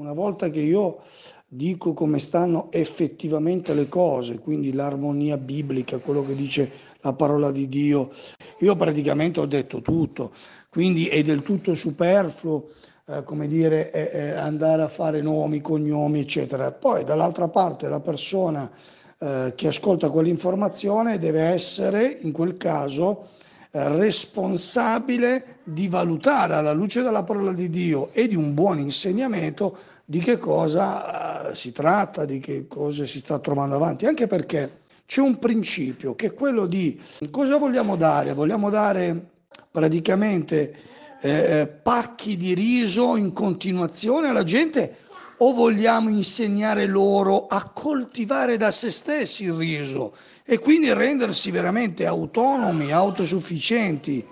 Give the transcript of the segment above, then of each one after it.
una volta che io dico come stanno effettivamente le cose, quindi l'armonia biblica, quello che dice la parola di Dio, io praticamente ho detto tutto, quindi è del tutto superfluo eh, come dire, eh, eh andare a fare nomi, cognomi, eccetera. Poi dall'altra parte la persona eh, che ascolta quell'informazione deve essere in quel caso responsabile di valutare alla luce della parola di Dio e di un buon insegnamento di che cosa eh, si tratta, di che cosa si sta trovando avanti, anche perché c'è un principio che è quello di cosa vogliamo dare? Vogliamo dare praticamente eh, eh pacchi di riso in continuazione alla gente o vogliamo insegnare loro a coltivare da se stessi il riso e quindi rendersi veramente autonomi, autosufficienti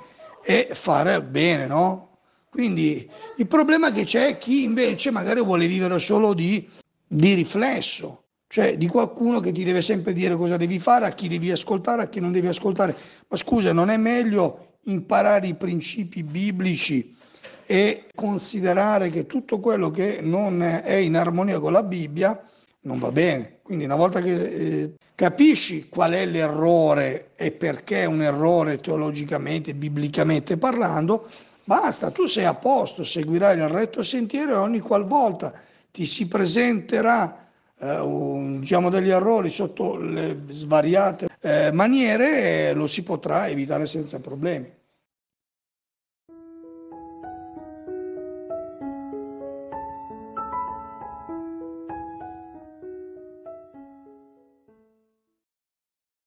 e fare bene, no? Quindi il problema che c'è è chi invece magari vuole vivere solo di, di riflesso, cioè di qualcuno che ti deve sempre dire cosa devi fare, a chi devi ascoltare, a chi non devi ascoltare. Ma scusa, non è meglio imparare i principi biblici? e considerare che tutto quello che non è in armonia con la Bibbia non va bene. Quindi una volta che eh, capisci qual è l'errore e perché è un errore teologicamente, biblicamente parlando, basta, tu sei a posto, seguirai il retto sentiero e ogni qualvolta ti si presenterà eh, un, diciamo degli errori sotto le svariate eh, maniere, lo si potrà evitare senza problemi.